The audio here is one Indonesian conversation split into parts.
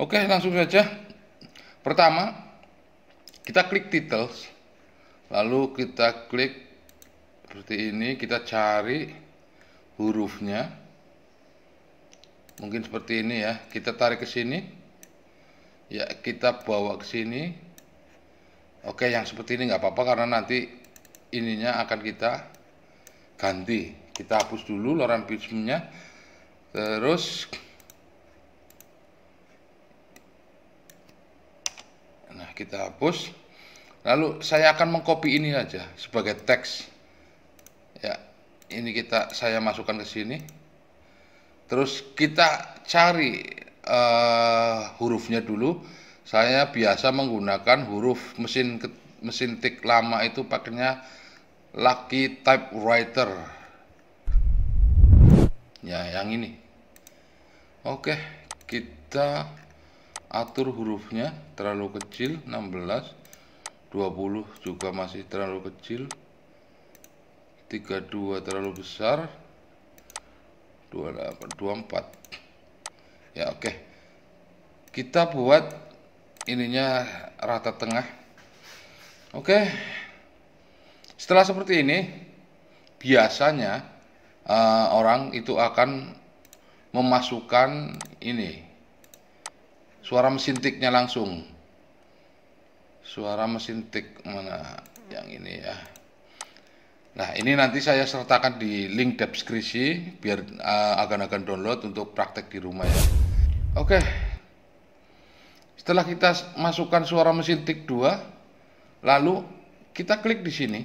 Oke, langsung saja. Pertama, kita klik titles. Lalu kita klik seperti ini, kita cari hurufnya. Mungkin seperti ini ya. Kita tarik ke sini. Ya, kita bawa ke sini. Oke, yang seperti ini nggak apa-apa karena nanti ininya akan kita ganti. Kita hapus dulu loran pismenya. Terus kita hapus lalu saya akan mengcopy ini aja sebagai teks ya ini kita saya masukkan ke sini terus kita cari uh, hurufnya dulu saya biasa menggunakan huruf mesin mesin tik lama itu pakainya Lucky Typewriter ya yang ini oke kita atur hurufnya terlalu kecil 16 20 juga masih terlalu kecil 32 terlalu besar 28 24 ya oke okay. kita buat ininya rata tengah oke okay. setelah seperti ini biasanya uh, orang itu akan memasukkan ini Suara mesin tiknya langsung. Suara mesin tik mana yang ini ya. Nah, ini nanti saya sertakan di link deskripsi biar uh, agan-agan download untuk praktek di rumah ya. Oke. Setelah kita masukkan suara mesin tik 2, lalu kita klik di sini.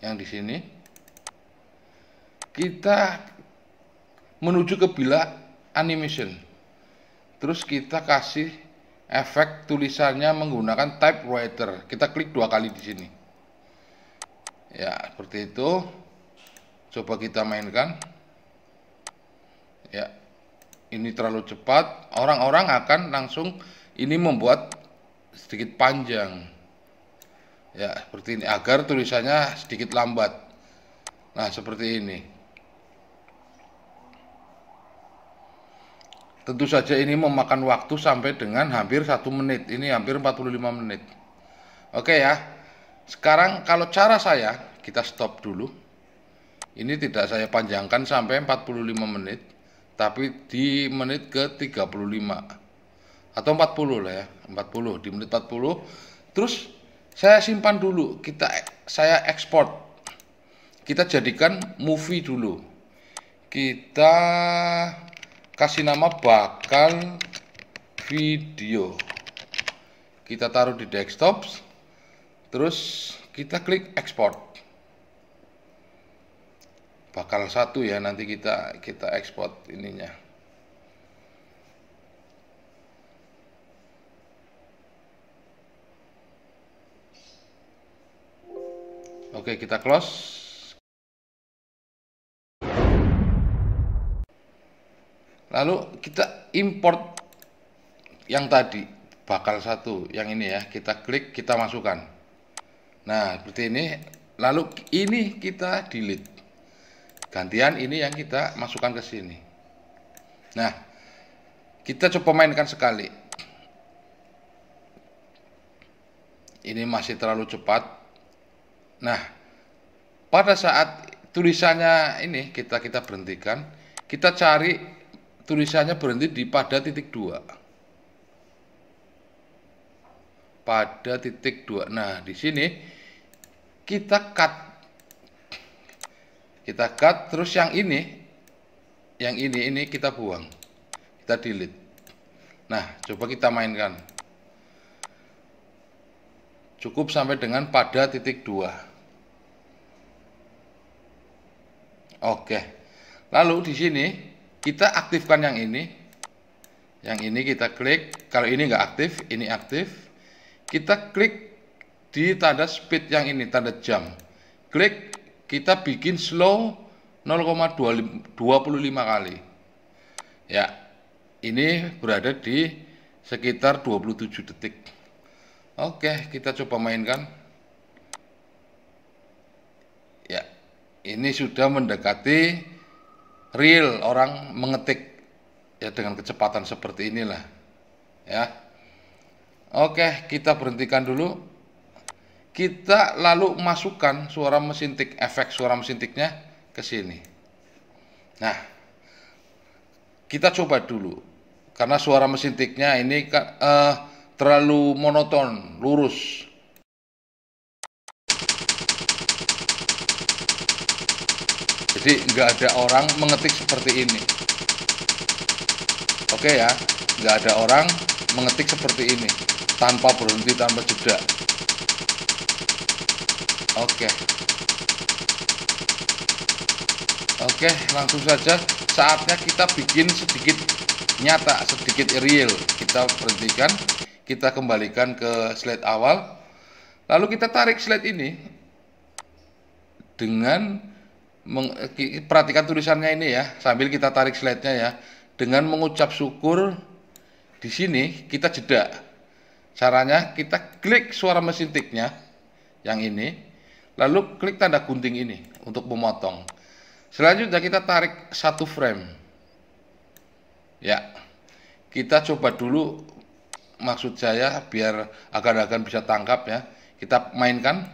Yang di sini. Kita menuju ke bila animation. Terus kita kasih efek tulisannya menggunakan typewriter. Kita klik dua kali di sini. Ya, seperti itu. Coba kita mainkan. Ya. Ini terlalu cepat. Orang-orang akan langsung ini membuat sedikit panjang. Ya, seperti ini agar tulisannya sedikit lambat. Nah, seperti ini. Tentu saja ini memakan waktu sampai dengan hampir satu menit. Ini hampir 45 menit. Oke ya. Sekarang kalau cara saya, kita stop dulu. Ini tidak saya panjangkan sampai 45 menit, tapi di menit ke 35 atau 40 lah ya, 40 di menit 40. Terus saya simpan dulu, kita e, saya ekspor. Kita jadikan movie dulu. Kita kasih nama bakal video kita taruh di desktop terus kita klik export bakal satu ya nanti kita kita export ininya oke kita close Lalu kita import yang tadi bakal satu, yang ini ya, kita klik, kita masukkan. Nah, seperti ini. Lalu ini kita delete. Gantian ini yang kita masukkan ke sini. Nah, kita coba mainkan sekali. Ini masih terlalu cepat. Nah, pada saat tulisannya ini kita kita berhentikan, kita cari tulisannya berhenti di pada titik 2 pada titik 2 nah di sini kita cut kita cut terus yang ini yang ini ini kita buang kita delete nah coba kita mainkan cukup sampai dengan pada titik 2 Oke. Lalu di sini kita aktifkan yang ini. Yang ini kita klik. Kalau ini nggak aktif, ini aktif. Kita klik di tanda speed yang ini, tanda jam. Klik, kita bikin slow 0,25 kali. Ya, ini berada di sekitar 27 detik. Oke, kita coba mainkan. Ya, ini sudah mendekati real orang mengetik ya dengan kecepatan seperti inilah ya oke kita berhentikan dulu kita lalu masukkan suara mesin tik efek suara mesin tiknya ke sini nah kita coba dulu karena suara mesin tiknya ini uh, terlalu monoton lurus jadi nggak ada orang mengetik seperti ini oke ya nggak ada orang mengetik seperti ini tanpa berhenti tanpa jeda oke oke langsung saja saatnya kita bikin sedikit nyata sedikit real kita berhentikan kita kembalikan ke slide awal lalu kita tarik slide ini dengan perhatikan tulisannya ini ya, sambil kita tarik slide-nya ya. Dengan mengucap syukur di sini kita jeda. Caranya kita klik suara mesin tiknya yang ini, lalu klik tanda gunting ini untuk memotong. Selanjutnya kita tarik satu frame. Ya. Kita coba dulu maksud saya biar agar-agar bisa tangkap ya. Kita mainkan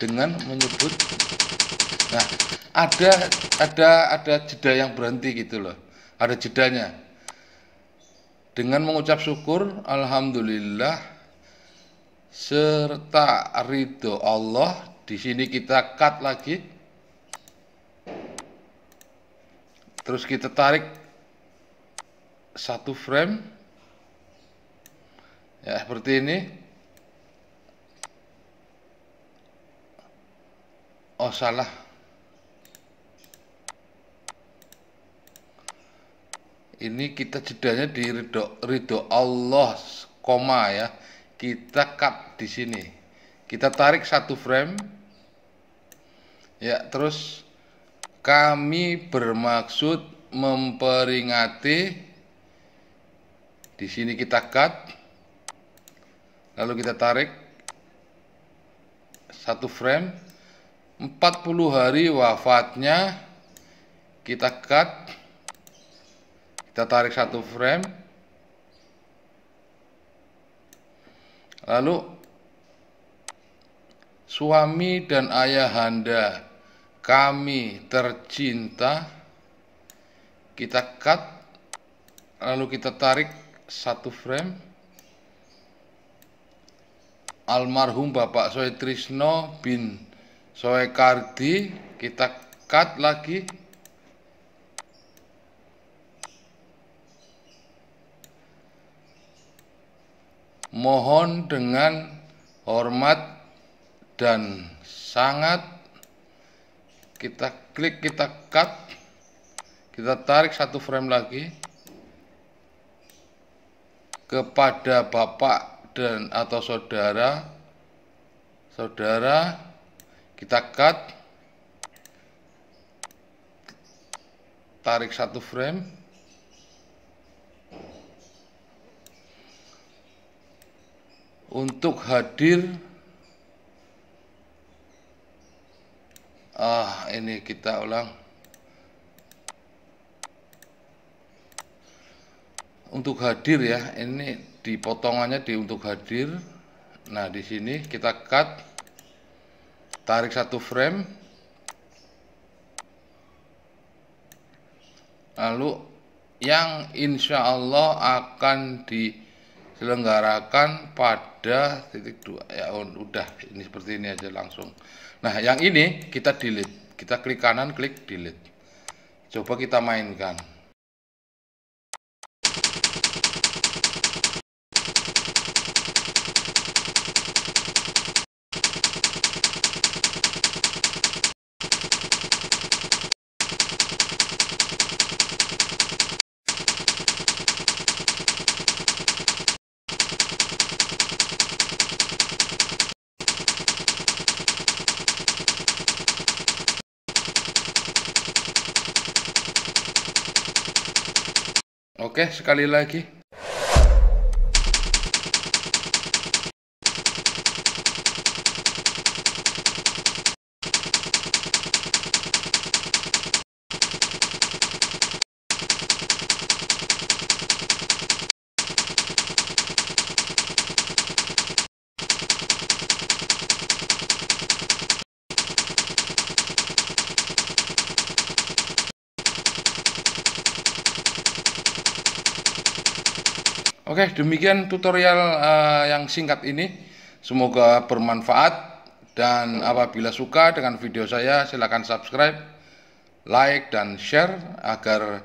dengan menyebut Nah, ada ada ada jeda yang berhenti gitu loh. Ada jedanya. Dengan mengucap syukur, alhamdulillah serta ridho Allah. Di sini kita cut lagi. Terus kita tarik satu frame. Ya, seperti ini. Oh salah ini kita jedanya di ridho ridho Allah koma ya kita cut di sini kita tarik satu frame ya terus kami bermaksud memperingati di sini kita cut lalu kita tarik satu frame 40 hari wafatnya kita cut kita tarik satu frame lalu suami dan ayah anda kami tercinta kita cut lalu kita tarik satu frame almarhum Bapak Soe Trisno bin Soe Kardi kita cut lagi mohon dengan hormat dan sangat kita klik kita cut kita tarik satu frame lagi kepada bapak dan atau saudara saudara kita cut tarik satu frame untuk hadir ah ini kita ulang untuk hadir ya ini di potongannya di untuk hadir nah di sini kita cut tarik satu frame lalu yang insya Allah akan di dilenggarakan pada titik dua ya udah ini seperti ini aja langsung nah yang ini kita delete kita klik kanan klik delete coba kita mainkan Oke, sekali lagi Oke, demikian tutorial uh, yang singkat ini. Semoga bermanfaat dan apabila suka dengan video saya silakan subscribe, like dan share agar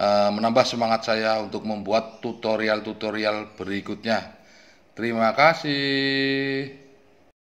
uh, menambah semangat saya untuk membuat tutorial-tutorial berikutnya. Terima kasih.